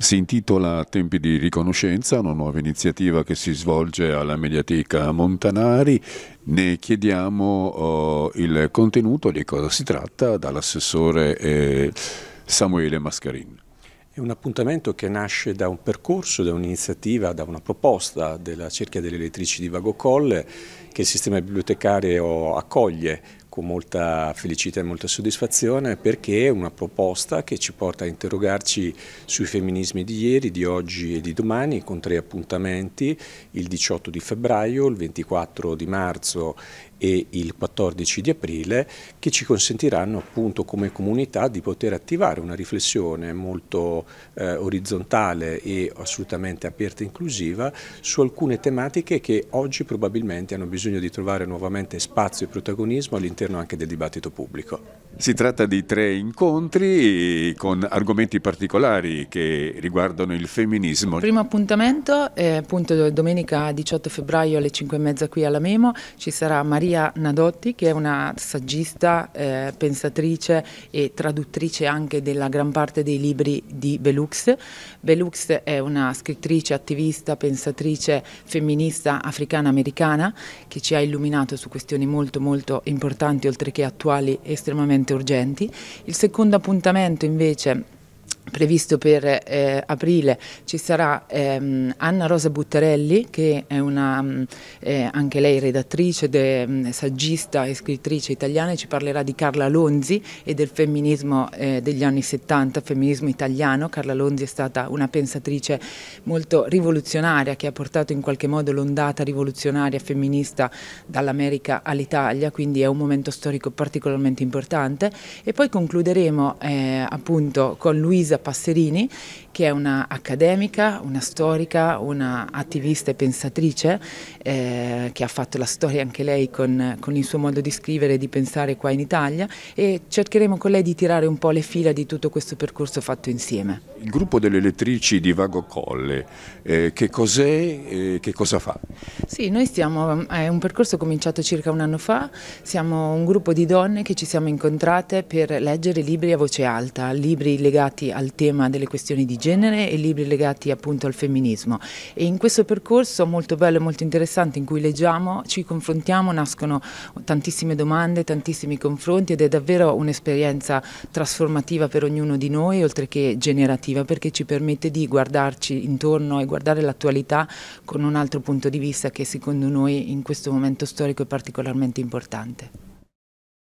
Si intitola Tempi di riconoscenza, una nuova iniziativa che si svolge alla Mediateca Montanari. Ne chiediamo oh, il contenuto, di cosa si tratta, dall'assessore eh, Samuele Mascarin. È un appuntamento che nasce da un percorso, da un'iniziativa, da una proposta della cerchia delle elettrici di Vago Colle che il sistema bibliotecario accoglie con molta felicità e molta soddisfazione perché è una proposta che ci porta a interrogarci sui femminismi di ieri, di oggi e di domani con tre appuntamenti, il 18 di febbraio, il 24 di marzo e il 14 di aprile che ci consentiranno appunto come comunità di poter attivare una riflessione molto eh, orizzontale e assolutamente aperta e inclusiva su alcune tematiche che oggi probabilmente hanno bisogno di trovare nuovamente spazio e protagonismo all'interno anche del dibattito pubblico. Si tratta di tre incontri con argomenti particolari che riguardano il femminismo. Il primo appuntamento è appunto domenica 18 febbraio alle 5.30 qui alla Memo, ci sarà Maria Maria Nadotti che è una saggista, eh, pensatrice e traduttrice anche della gran parte dei libri di Belux. Belux è una scrittrice, attivista, pensatrice femminista africana-americana che ci ha illuminato su questioni molto molto importanti oltre che attuali e estremamente urgenti. Il secondo appuntamento invece previsto per eh, aprile ci sarà ehm, Anna Rosa Buttarelli che è una, mm, eh, anche lei redattrice, de, mm, saggista e scrittrice italiana e ci parlerà di Carla Lonzi e del femminismo eh, degli anni 70, femminismo italiano. Carla Lonzi è stata una pensatrice molto rivoluzionaria che ha portato in qualche modo l'ondata rivoluzionaria femminista dall'America all'Italia, quindi è un momento storico particolarmente importante e poi concluderemo eh, appunto con Luisa Luisa Passerini, che è una accademica, una storica, una attivista e pensatrice, eh, che ha fatto la storia anche lei con, con, il suo modo di scrivere e di pensare qua in Italia e cercheremo con lei di tirare un po' le fila di tutto questo percorso fatto insieme. Il gruppo delle lettrici di Vago Colle, eh, che cos'è e che cosa fa? Sì, noi stiamo, è un percorso cominciato circa un anno fa, siamo un gruppo di donne che ci siamo incontrate per leggere libri a voce alta, libri legati a al tema delle questioni di genere e libri legati appunto al femminismo. E in questo percorso molto bello e molto interessante in cui leggiamo, ci confrontiamo, nascono tantissime domande, tantissimi confronti ed è davvero un'esperienza trasformativa per ognuno di noi, oltre che generativa, perché ci permette di guardarci intorno e guardare l'attualità con un altro punto di vista che secondo noi in questo momento storico è particolarmente importante.